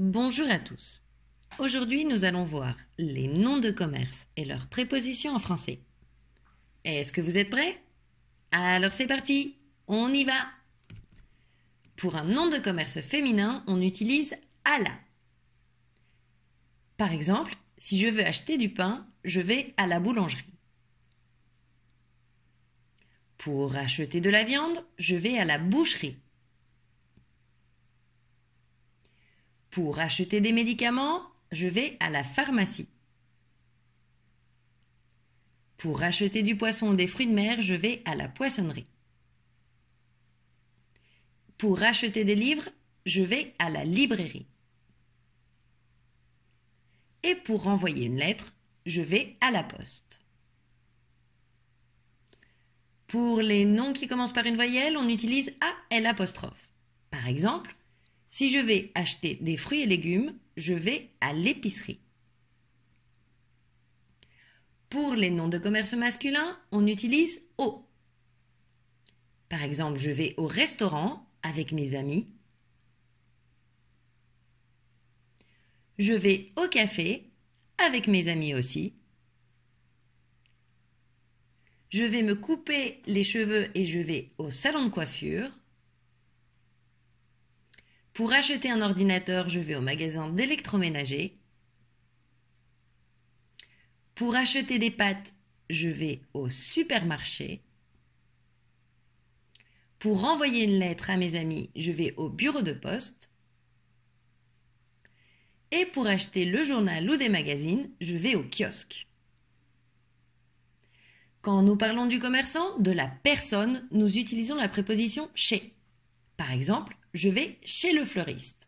Bonjour à tous. Aujourd'hui, nous allons voir les noms de commerce et leurs prépositions en français. Est-ce que vous êtes prêts Alors c'est parti, on y va. Pour un nom de commerce féminin, on utilise à la. Par exemple, si je veux acheter du pain, je vais à la boulangerie. Pour acheter de la viande, je vais à la boucherie. Pour acheter des médicaments, je vais à la pharmacie. Pour acheter du poisson ou des fruits de mer, je vais à la poissonnerie. Pour acheter des livres, je vais à la librairie. Et pour envoyer une lettre, je vais à la poste. Pour les noms qui commencent par une voyelle, on utilise AL'. Par exemple, si je vais acheter des fruits et légumes, je vais à l'épicerie. Pour les noms de commerce masculin, on utilise au. Par exemple, je vais au restaurant avec mes amis. Je vais au café avec mes amis aussi. Je vais me couper les cheveux et je vais au salon de coiffure. Pour acheter un ordinateur, je vais au magasin d'électroménager. Pour acheter des pâtes, je vais au supermarché. Pour envoyer une lettre à mes amis, je vais au bureau de poste. Et pour acheter le journal ou des magazines, je vais au kiosque. Quand nous parlons du commerçant, de la personne, nous utilisons la préposition chez. Par exemple, je vais chez le fleuriste.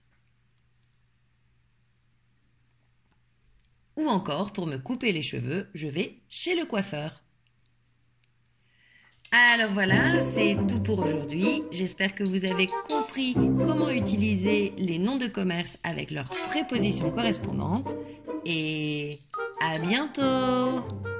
Ou encore, pour me couper les cheveux, je vais chez le coiffeur. Alors voilà, c'est tout pour aujourd'hui. J'espère que vous avez compris comment utiliser les noms de commerce avec leurs prépositions correspondantes. Et à bientôt